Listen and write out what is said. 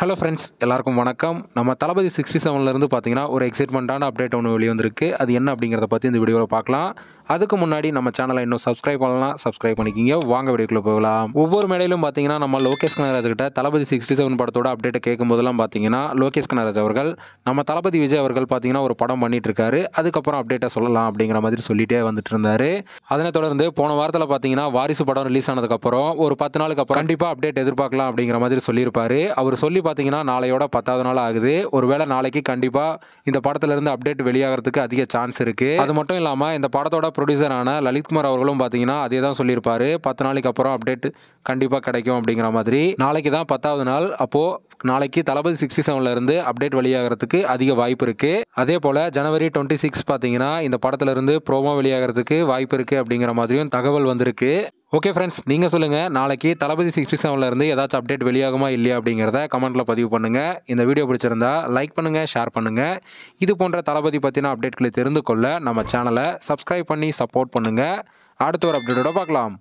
hello friends எல்லாருக்கும் வணக்கம் நம்ம தளபதி சிக்ஸ்டி செவன்லேருந்து பார்த்தீங்கன்னா ஒரு எக்ஸைட்மெண்ட்டான அப்டேட் ஒன்று வெளியே வந்திருக்கு அது என்ன அப்படிங்கிறத பற்றி இந்த வீடியோவில் பார்க்கலாம் அதுக்கு முன்னாடி நம்ம சேனலை இன்னும் சப்ஸ்கிரைப் பண்ணலாம் சப்ஸ்கிரைப் பண்ணிக்கிங்க வாங்க வீடியோக்குள்ளே போகலாம் ஒவ்வொரு மேடையிலும் பார்த்தீங்கன்னா நம்ம லோகேஷ் கனராஜ் கிட்ட தளபதி சிக்ஸ்டி செவன் படத்தோட அப்டேட்டை கேட்கும் போதெல்லாம் பார்த்தீங்கன்னா லோகேஷ் கனராஜ் அவர்கள் நம்ம தளபதி விஜய் அவர்கள் பார்த்தீங்கன்னா ஒரு படம் பண்ணிட்டு இருக்காரு அதுக்கப்புறம் அப்டேட்டை சொல்லலாம் அப்படிங்கிற மாதிரி சொல்லிட்டே வந்துட்டு இருந்தாரு அதனை தொடர்ந்து போன வாரத்தில் பார்த்தீங்கன்னா வாரிசு படம் ரிலீஸ் ஆனதுக்கப்புறம் ஒரு பத்து நாளுக்கு அப்புறம் கண்டிப்பாக அப்டேட் எதிர்பார்க்கலாம் அப்படிங்கிற மாதிரி சொல்லியிருப்பாரு அவர் சொல்லி பார்த்தீங்கன்னா நாளையோட பத்தாவது நாள் ஆகுது ஒருவேளை நாளைக்கு கண்டிப்பாக இந்த படத்துலேருந்து அப்டேட் வெளியாகிறதுக்கு அதிக சான்ஸ் இருக்குது அது மட்டும் இல்லாமல் இந்த படத்தோட ப்ரொடியூசரான லலித்குமார் அவர்களும் பார்த்தீங்கன்னா அதே தான் சொல்லியிருப்பாரு பத்து நாளைக்கு அப்புறம் அப்டேட் கண்டிப்பாக கிடைக்கும் அப்படிங்கிற மாதிரி நாளைக்கு தான் பத்தாவது நாள் அப்போது நாளைக்கு தளபதி சிக்ஸ்டி செவன்லேருந்து அப்டேட் வெளியாகிறதுக்கு அதிக வாய்ப்பு இருக்குது அதே போல் ஜனவரி டுவெண்ட்டி சிக்ஸ் பார்த்தீங்கன்னா இந்த இருந்து ப்ரோமோ வெளியாகிறதுக்கு வாய்ப்பு இருக்குது அப்படிங்கிற மாதிரியும் தகவல் வந்திருக்கு ஓகே ஃப்ரெண்ட்ஸ் நீங்கள் சொல்லுங்கள் நாளைக்கு தளபதி சிக்ஸ்டி செவன்லேருந்து ஏதாச்சும் அப்டேட் வெளியாகுமா இல்லையா அப்படிங்கிறத கமெண்ட்டில் பதிவு பண்ணுங்கள் இந்த வீடியோ பிடிச்சிருந்தா லைக் பண்ணுங்கள் ஷேர் பண்ணுங்கள் இது போன்ற தளபதி பற்றின அப்டேட்களை தெரிந்து கொள்ள நம்ம சேனலை சப்ஸ்கிரைப் பண்ணி சப்போர்ட் பண்ணுங்கள் அடுத்த ஒரு அப்டேட்டோட பார்க்கலாம்